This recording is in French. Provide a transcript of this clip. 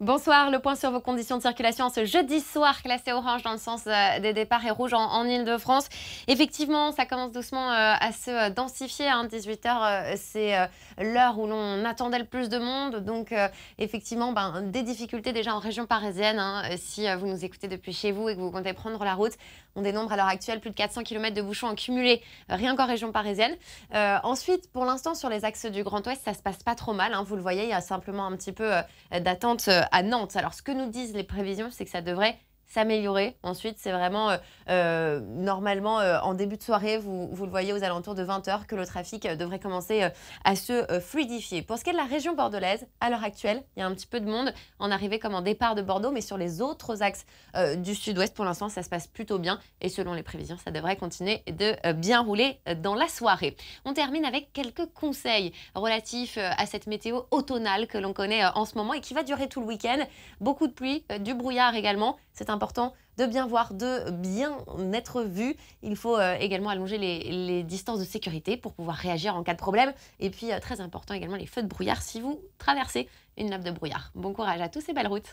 Bonsoir, le point sur vos conditions de circulation ce jeudi soir, classé orange dans le sens euh, des départs et rouge en, Ile-de-France. Effectivement, ça commence doucement euh, à se euh, densifier. 18h, hein. c'est l'heure où l'on attendait le plus de monde. Donc, effectivement, ben, des difficultés déjà en région parisienne. Hein. Si vous nous écoutez depuis chez vous et que vous comptez prendre la route, on dénombre à l'heure actuelle plus de 400 km de bouchons accumulés rien qu'en région parisienne. ensuite, pour l'instant, sur les axes du Grand Ouest, ça se passe pas trop mal. Hein. Vous le voyez, il y a simplement un petit peu d'attente à Nantes. Alors, ce que nous disent les prévisions, c'est que ça devrait s'améliorer. Ensuite, c'est vraiment euh, euh, normalement euh, en début de soirée, vous, vous, le voyez aux alentours de 20h, que le trafic devrait commencer à se fluidifier. Pour ce qui est de la région bordelaise, à l'heure actuelle, il y a un petit peu de monde en arrivée comme en départ de Bordeaux, mais sur les autres axes du sud-ouest, pour l'instant, ça se passe plutôt bien. Et selon les prévisions, ça devrait continuer de bien rouler dans la soirée. On termine avec quelques conseils relatifs à cette météo automnale que l'on connaît en ce moment et qui va durer tout le week-end. Beaucoup de pluie, du brouillard également. C'est un important de bien voir, de bien être vu. Il faut euh, également allonger les, distances de sécurité pour pouvoir réagir en cas de problème. Et puis, euh, très important également, les feux de brouillard si vous traversez une nappe de brouillard. Bon courage à tous et belle route